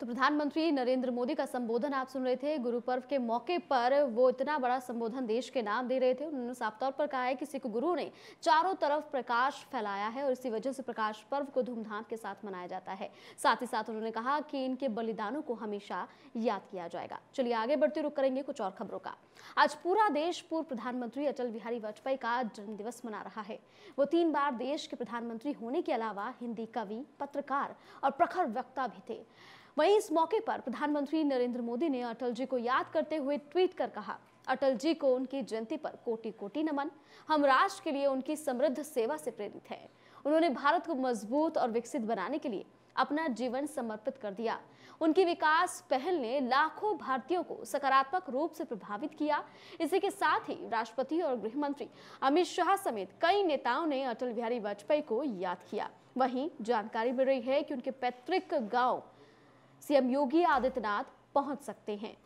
तो प्रधानमंत्री नरेंद्र मोदी का संबोधन आप सुन रहे थे गुरु पर्व के मौके पर वो इतना बड़ा संबोधन देश के नाम दे रहे थे उन्होंने साफ तौर पर कहा है कि सिख गुरु ने चारों तरफ प्रकाश फैलाया है और इसी वजह से प्रकाश पर्व को धूमधाम के साथ मनाया जाता है साथ ही साथ उन्होंने कहा कि इनके बलिदानों को हमेशा याद किया जाएगा चलिए आगे बढ़ते रुक करेंगे कुछ और खबरों का आज पूरा देश पूर्व प्रधानमंत्री अटल बिहारी वाजपेयी का जन्मदिवस मना रहा है वो तीन बार देश के प्रधानमंत्री होने के अलावा हिंदी कवि पत्रकार और प्रखर वक्ता भी थे वहीं इस मौके पर प्रधानमंत्री नरेंद्र मोदी ने अटल जी को याद करते हुए ट्वीट कर कहा अटल जी को उनकी जयंती पर कोटि कोटि नमन हम राष्ट्र के लिए उनकी समृद्ध सेवा से प्रेरित हैं उन्होंने भारत को मजबूत और विकसित बनाने के लिए अपना जीवन समर्पित कर दिया उनकी विकास पहल ने लाखों भारतीयों को सकारात्मक रूप से प्रभावित किया इसी के साथ ही राष्ट्रपति और गृह मंत्री अमित शाह समेत कई नेताओं ने अटल बिहारी वाजपेयी को याद किया वहीं जानकारी मिल रही है कि उनके पैतृक गांव सीएम योगी आदित्यनाथ पहुंच सकते हैं